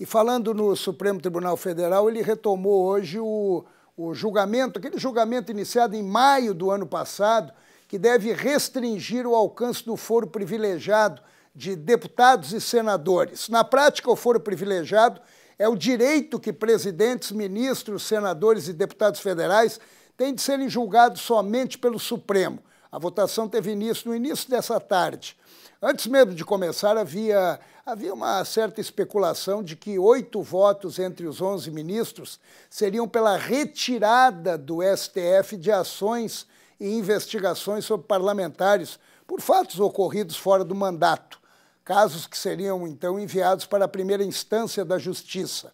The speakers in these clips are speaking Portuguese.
E falando no Supremo Tribunal Federal, ele retomou hoje o, o julgamento, aquele julgamento iniciado em maio do ano passado, que deve restringir o alcance do foro privilegiado de deputados e senadores. Na prática, o foro privilegiado é o direito que presidentes, ministros, senadores e deputados federais têm de serem julgados somente pelo Supremo. A votação teve início no início dessa tarde. Antes mesmo de começar, havia, havia uma certa especulação de que oito votos entre os onze ministros seriam pela retirada do STF de ações e investigações sobre parlamentares por fatos ocorridos fora do mandato, casos que seriam então enviados para a primeira instância da Justiça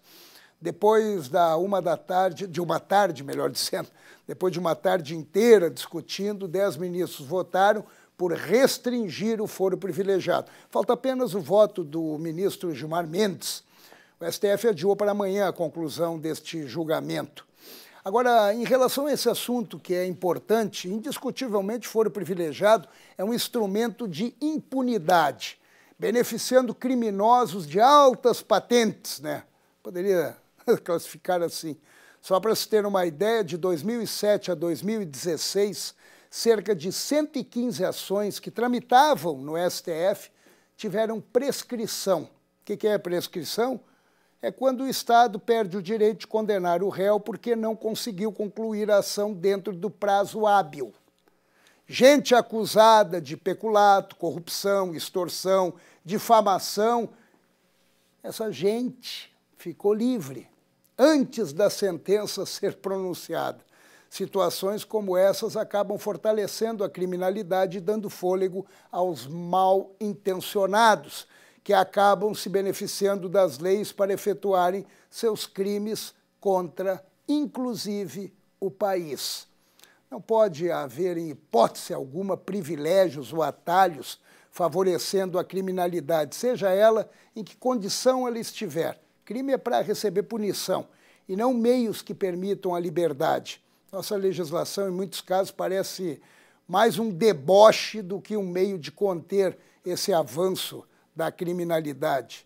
depois da uma da tarde, de uma tarde, melhor dizendo, depois de uma tarde inteira discutindo, dez ministros votaram por restringir o foro privilegiado. Falta apenas o voto do ministro Gilmar Mendes. O STF adiou para amanhã a conclusão deste julgamento. Agora, em relação a esse assunto que é importante, indiscutivelmente foro privilegiado é um instrumento de impunidade, beneficiando criminosos de altas patentes, né? Poderia classificar assim. Só para se ter uma ideia, de 2007 a 2016, cerca de 115 ações que tramitavam no STF tiveram prescrição. O que é prescrição? É quando o Estado perde o direito de condenar o réu porque não conseguiu concluir a ação dentro do prazo hábil. Gente acusada de peculato, corrupção, extorsão, difamação, essa gente ficou livre antes da sentença ser pronunciada. Situações como essas acabam fortalecendo a criminalidade e dando fôlego aos mal intencionados, que acabam se beneficiando das leis para efetuarem seus crimes contra, inclusive, o país. Não pode haver, em hipótese alguma, privilégios ou atalhos favorecendo a criminalidade, seja ela em que condição ela estiver Crime é para receber punição e não meios que permitam a liberdade. Nossa legislação, em muitos casos, parece mais um deboche do que um meio de conter esse avanço da criminalidade.